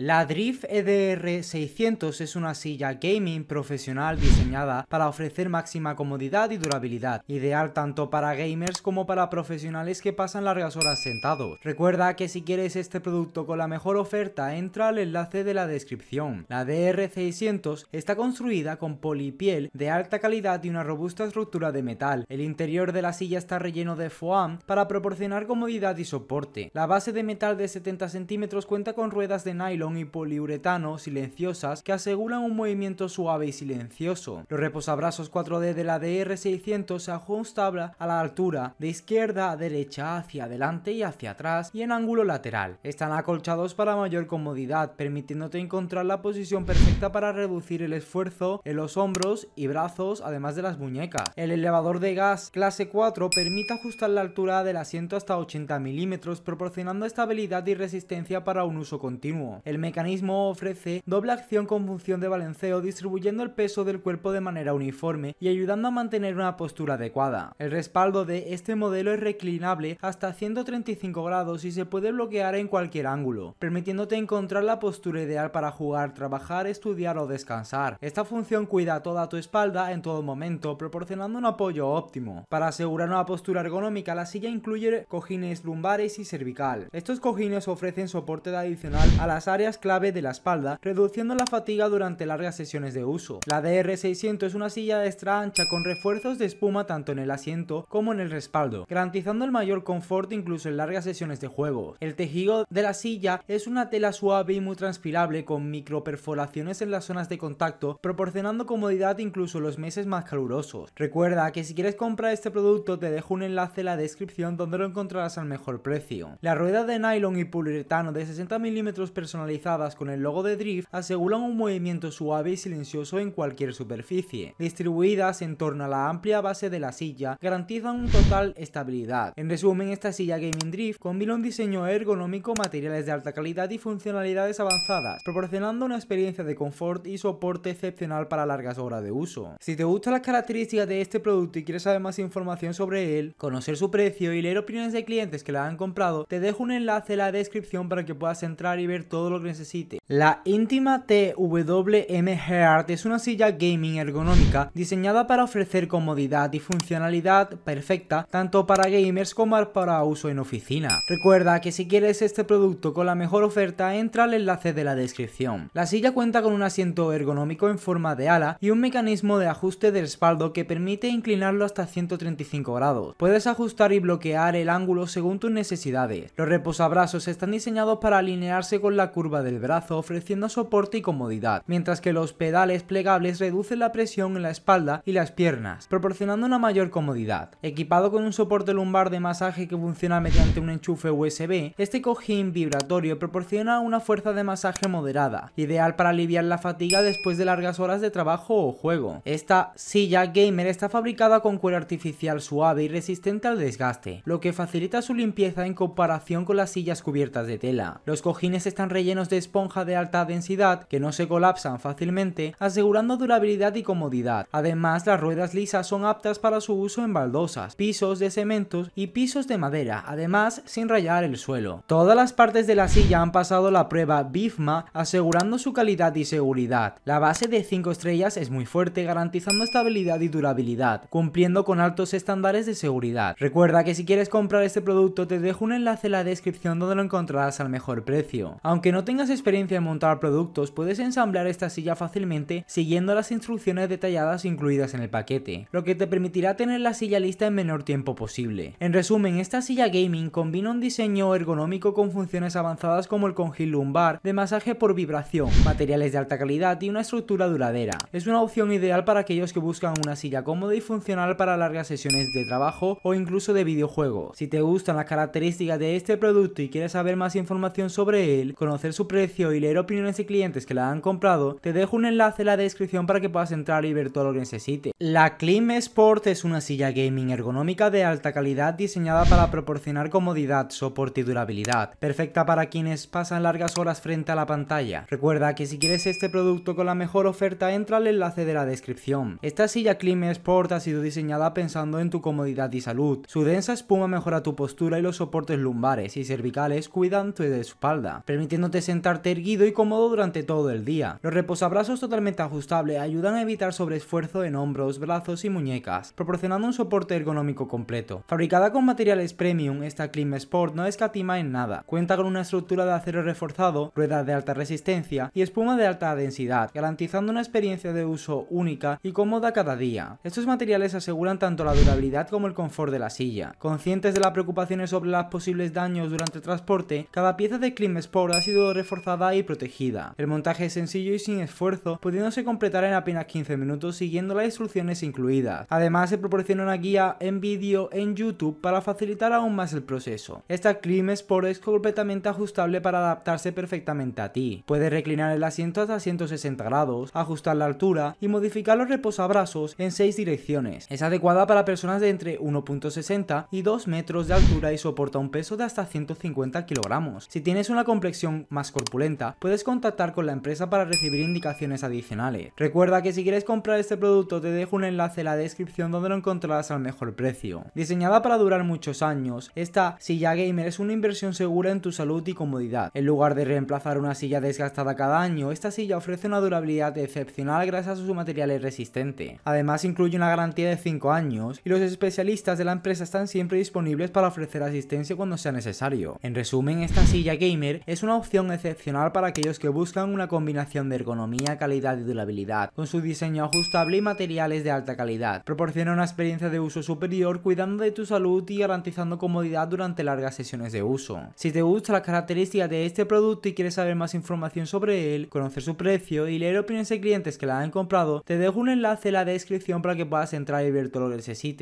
La Drift EDR 600 es una silla gaming profesional diseñada para ofrecer máxima comodidad y durabilidad, ideal tanto para gamers como para profesionales que pasan largas horas sentados. Recuerda que si quieres este producto con la mejor oferta, entra al enlace de la descripción. La DR 600 está construida con polipiel de alta calidad y una robusta estructura de metal. El interior de la silla está relleno de foam para proporcionar comodidad y soporte. La base de metal de 70 centímetros cuenta con ruedas de nylon y poliuretano silenciosas que aseguran un movimiento suave y silencioso. Los reposabrazos 4D de la DR600 se ajustan a la altura de izquierda a derecha, hacia adelante y hacia atrás y en ángulo lateral. Están acolchados para mayor comodidad, permitiéndote encontrar la posición perfecta para reducir el esfuerzo en los hombros y brazos, además de las muñecas. El elevador de gas clase 4 permite ajustar la altura del asiento hasta 80 milímetros, proporcionando estabilidad y resistencia para un uso continuo. El mecanismo ofrece doble acción con función de balanceo distribuyendo el peso del cuerpo de manera uniforme y ayudando a mantener una postura adecuada. El respaldo de este modelo es reclinable hasta 135 grados y se puede bloquear en cualquier ángulo, permitiéndote encontrar la postura ideal para jugar, trabajar, estudiar o descansar. Esta función cuida toda tu espalda en todo momento, proporcionando un apoyo óptimo. Para asegurar una postura ergonómica, la silla incluye cojines lumbares y cervical. Estos cojines ofrecen soporte adicional a las clave de la espalda, reduciendo la fatiga durante largas sesiones de uso. La DR600 es una silla extra ancha con refuerzos de espuma tanto en el asiento como en el respaldo, garantizando el mayor confort incluso en largas sesiones de juego. El tejido de la silla es una tela suave y muy transpirable con micro perforaciones en las zonas de contacto, proporcionando comodidad incluso en los meses más calurosos. Recuerda que si quieres comprar este producto te dejo un enlace en la descripción donde lo encontrarás al mejor precio. La rueda de nylon y poliuretano de 60 milímetros personal con el logo de Drift aseguran un movimiento suave y silencioso en cualquier superficie. Distribuidas en torno a la amplia base de la silla, garantizan un total estabilidad. En resumen, esta silla Gaming Drift combina un diseño ergonómico, materiales de alta calidad y funcionalidades avanzadas, proporcionando una experiencia de confort y soporte excepcional para largas horas de uso. Si te gustan las características de este producto y quieres saber más información sobre él, conocer su precio y leer opiniones de clientes que la han comprado, te dejo un enlace en la descripción para que puedas entrar y ver todos los necesite. La íntima TWM Heart es una silla gaming ergonómica diseñada para ofrecer comodidad y funcionalidad perfecta tanto para gamers como para uso en oficina. Recuerda que si quieres este producto con la mejor oferta entra al enlace de la descripción. La silla cuenta con un asiento ergonómico en forma de ala y un mecanismo de ajuste del respaldo que permite inclinarlo hasta 135 grados. Puedes ajustar y bloquear el ángulo según tus necesidades. Los reposabrazos están diseñados para alinearse con la curva del brazo ofreciendo soporte y comodidad, mientras que los pedales plegables reducen la presión en la espalda y las piernas, proporcionando una mayor comodidad. Equipado con un soporte lumbar de masaje que funciona mediante un enchufe USB, este cojín vibratorio proporciona una fuerza de masaje moderada, ideal para aliviar la fatiga después de largas horas de trabajo o juego. Esta silla gamer está fabricada con cuero artificial suave y resistente al desgaste, lo que facilita su limpieza en comparación con las sillas cubiertas de tela. Los cojines están rellenos de esponja de alta densidad que no se colapsan fácilmente, asegurando durabilidad y comodidad. Además, las ruedas lisas son aptas para su uso en baldosas, pisos de cementos y pisos de madera, además sin rayar el suelo. Todas las partes de la silla han pasado la prueba BIFMA asegurando su calidad y seguridad. La base de 5 estrellas es muy fuerte garantizando estabilidad y durabilidad, cumpliendo con altos estándares de seguridad. Recuerda que si quieres comprar este producto te dejo un enlace en la descripción donde lo encontrarás al mejor precio. Aunque no te tengas experiencia en montar productos, puedes ensamblar esta silla fácilmente siguiendo las instrucciones detalladas incluidas en el paquete, lo que te permitirá tener la silla lista en menor tiempo posible. En resumen, esta silla gaming combina un diseño ergonómico con funciones avanzadas como el congil lumbar, de masaje por vibración, materiales de alta calidad y una estructura duradera. Es una opción ideal para aquellos que buscan una silla cómoda y funcional para largas sesiones de trabajo o incluso de videojuegos. Si te gustan las características de este producto y quieres saber más información sobre él, conocer su precio y leer opiniones de clientes que la han comprado, te dejo un enlace en la descripción para que puedas entrar y ver todo lo que necesite. La Clean Sport es una silla gaming ergonómica de alta calidad diseñada para proporcionar comodidad, soporte y durabilidad, perfecta para quienes pasan largas horas frente a la pantalla. Recuerda que si quieres este producto con la mejor oferta, entra al enlace de la descripción. Esta silla Clean Sport ha sido diseñada pensando en tu comodidad y salud. Su densa espuma mejora tu postura y los soportes lumbares y cervicales cuidan tu espalda, permitiéndote sentarte erguido y cómodo durante todo el día. Los reposabrazos totalmente ajustables ayudan a evitar sobreesfuerzo en hombros, brazos y muñecas, proporcionando un soporte ergonómico completo. Fabricada con materiales premium, esta Clim Sport no escatima en nada. Cuenta con una estructura de acero reforzado, ruedas de alta resistencia y espuma de alta densidad, garantizando una experiencia de uso única y cómoda cada día. Estos materiales aseguran tanto la durabilidad como el confort de la silla. Conscientes de las preocupaciones sobre los posibles daños durante el transporte, cada pieza de Clim Sport ha sido reforzada y protegida. El montaje es sencillo y sin esfuerzo, pudiéndose completar en apenas 15 minutos siguiendo las instrucciones incluidas. Además se proporciona una guía en vídeo en YouTube para facilitar aún más el proceso. Esta Clim Sport es completamente ajustable para adaptarse perfectamente a ti. Puedes reclinar el asiento hasta 160 grados, ajustar la altura y modificar los reposabrazos en 6 direcciones. Es adecuada para personas de entre 1.60 y 2 metros de altura y soporta un peso de hasta 150 kilogramos. Si tienes una complexión más más corpulenta, puedes contactar con la empresa para recibir indicaciones adicionales. Recuerda que si quieres comprar este producto te dejo un enlace en la descripción donde lo encontrarás al mejor precio. Diseñada para durar muchos años, esta silla gamer es una inversión segura en tu salud y comodidad. En lugar de reemplazar una silla desgastada cada año, esta silla ofrece una durabilidad excepcional gracias a su material resistente. Además incluye una garantía de 5 años y los especialistas de la empresa están siempre disponibles para ofrecer asistencia cuando sea necesario. En resumen, esta silla gamer es una opción excepcional para aquellos que buscan una combinación de ergonomía, calidad y durabilidad, con su diseño ajustable y materiales de alta calidad. Proporciona una experiencia de uso superior cuidando de tu salud y garantizando comodidad durante largas sesiones de uso. Si te gusta la característica de este producto y quieres saber más información sobre él, conocer su precio y leer opiniones de clientes que la han comprado, te dejo un enlace en la descripción para que puedas entrar y ver todo lo que necesites.